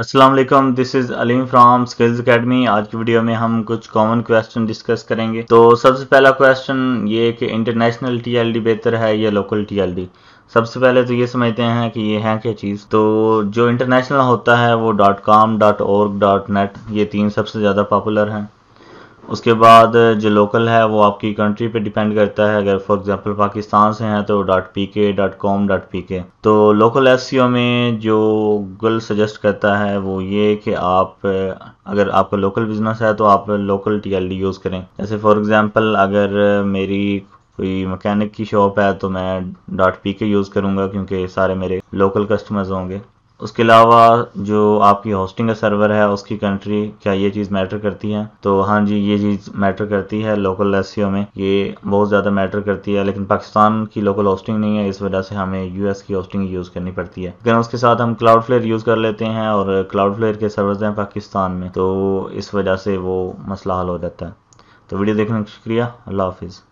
Aslam this is Aleem from Skills Academy आज की video में हम कुछ कॉमन क्वेश्चन डिस्कस करेंगे तो सबसे पहला क्वेश्चन ये कि इंटरनेशनल टीएलडी बेहतर है या लोकल टीएलडी सबसे पहले तो ये समझते हैं कि ये है क्या चीज़ तो जो इंटरनेशनल होता है वो dot com dot org dot net ये तीन सबसे ज़्यादा पॉपुलर हैं उसके बाद जो लोकल है वो आपकी कंट्री पे डिपेंड करता है अगर फॉर एग्जांपल पाकिस्तान से हैं तो dot P K dot com dot P K तो लोकल एस में जो गूगल सजेस्ट करता है वो ये कि आप अगर आपका लोकल बिजनेस है तो आप local T L D use करें जैसे फॉर एग्जांपल अगर मेरी कोई मकैनिक की शॉप है तो मैं डॉट पी के यूज़ करूँगा क्योंकि सारे मेरे लोकल कस्टमर्स होंगे उसके अलावा जो आपकी होस्टिंग का सर्वर है उसकी कंट्री क्या ये चीज़ मैटर करती है तो हाँ जी ये चीज़ मैटर करती है लोकल एस में ये बहुत ज़्यादा मैटर करती है लेकिन पाकिस्तान की लोकल होस्टिंग नहीं है इस वजह से हमें यू की होस्टिंग यूज़ करनी पड़ती है लेकिन उसके साथ हम क्लाउड फ्लेयर यूज़ कर लेते हैं और क्लाउड फ्लेयर के सर्वर हैं पाकिस्तान में तो इस वजह से वो मसला हल हो जाता है तो वीडियो देखने का शुक्रिया अल्लाह हाफिज़